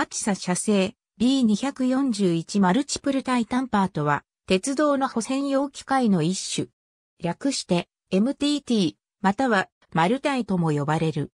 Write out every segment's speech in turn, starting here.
マチサ社製 B241 マルチプルタイタンパーとは、鉄道の保線用機械の一種。略して MTT またはマルタイとも呼ばれる。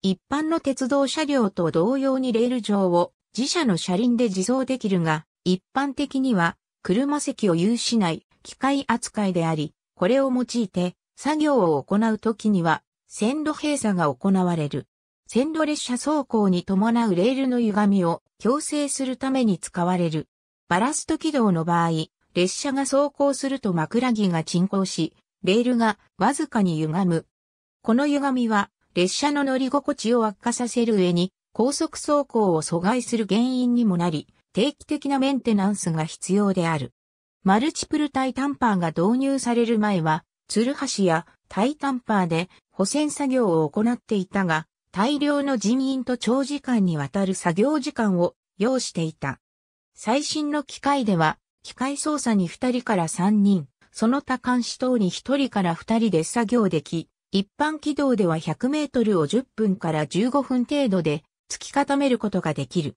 一般の鉄道車両と同様にレール上を自社の車輪で自走できるが、一般的には車席を有しない機械扱いであり、これを用いて作業を行うときには線路閉鎖が行われる。線路列車走行に伴うレールの歪みを矯正するために使われる。バラスト軌道の場合、列車が走行すると枕木が沈降し、レールがわずかに歪む。この歪みは列車の乗り心地を悪化させる上に高速走行を阻害する原因にもなり、定期的なメンテナンスが必要である。マルチプルタイタンパーが導入される前は、ツルハシやタイタンパーで補線作業を行っていたが、大量の人員と長時間にわたる作業時間を要していた。最新の機械では、機械操作に2人から3人、その他監視等に1人から2人で作業でき、一般軌道では100メートルを10分から15分程度で突き固めることができる。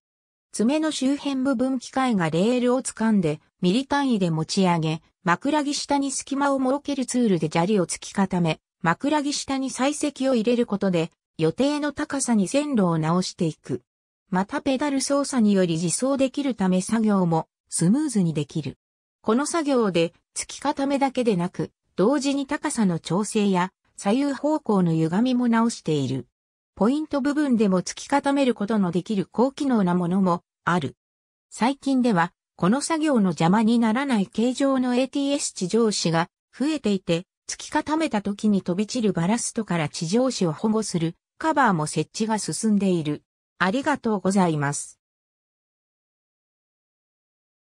爪の周辺部分機械がレールを掴んでミリ単位で持ち上げ、枕木下に隙間を設けるツールで砂利を突き固め、枕木下に採石を入れることで予定の高さに線路を直していく。またペダル操作により自走できるため作業もスムーズにできる。この作業で突き固めだけでなく、同時に高さの調整や左右方向の歪みも直している。ポイント部分でも突き固めることのできる高機能なものもある。最近では、この作業の邪魔にならない形状の ATS 地上紙が増えていて、突き固めた時に飛び散るバラストから地上紙を保護するカバーも設置が進んでいる。ありがとうございます。